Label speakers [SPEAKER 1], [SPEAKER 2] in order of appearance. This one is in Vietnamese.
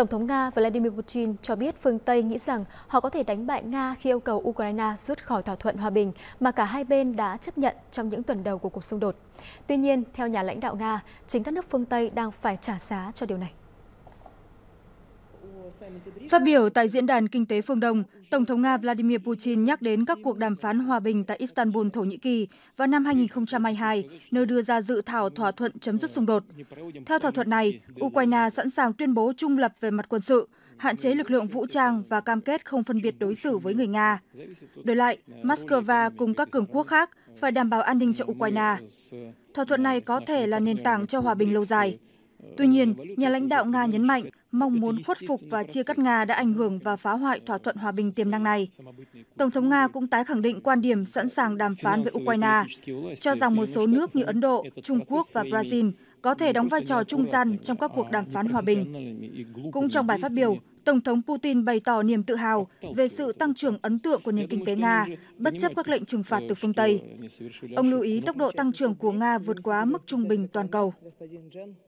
[SPEAKER 1] Tổng thống Nga Vladimir Putin cho biết phương Tây nghĩ rằng họ có thể đánh bại Nga khi yêu cầu Ukraine rút khỏi thỏa thuận hòa bình mà cả hai bên đã chấp nhận trong những tuần đầu của cuộc xung đột. Tuy nhiên, theo nhà lãnh đạo Nga, chính các nước phương Tây đang phải trả giá cho điều này.
[SPEAKER 2] Phát biểu
[SPEAKER 3] tại Diễn đàn Kinh tế Phương Đông, Tổng thống Nga Vladimir Putin nhắc đến các cuộc đàm phán hòa bình tại Istanbul, Thổ Nhĩ Kỳ vào năm 2022, nơi đưa ra dự thảo thỏa thuận chấm dứt xung đột. Theo thỏa thuận này, Ukraine sẵn sàng tuyên bố trung lập về mặt quân sự, hạn chế lực lượng vũ trang và cam kết không phân biệt đối xử với người Nga. Đổi lại, Moscow cùng các cường quốc khác phải đảm bảo an ninh cho Ukraine. Thỏa thuận này có thể là nền tảng cho hòa bình lâu dài. Tuy nhiên, nhà lãnh đạo Nga nhấn mạnh mong muốn khuất phục và chia cắt Nga đã ảnh hưởng và phá hoại thỏa thuận hòa bình tiềm năng này. Tổng thống Nga cũng tái khẳng định quan điểm sẵn sàng đàm phán với Ukraine, cho rằng một số nước như Ấn Độ, Trung Quốc và Brazil có thể đóng vai trò trung gian trong các cuộc đàm phán hòa bình. Cũng trong bài phát biểu, Tổng thống Putin bày tỏ niềm tự hào về sự tăng trưởng ấn tượng của nền kinh tế Nga, bất chấp các lệnh trừng phạt từ phương Tây. Ông lưu ý tốc độ tăng trưởng của Nga vượt quá mức trung bình toàn cầu.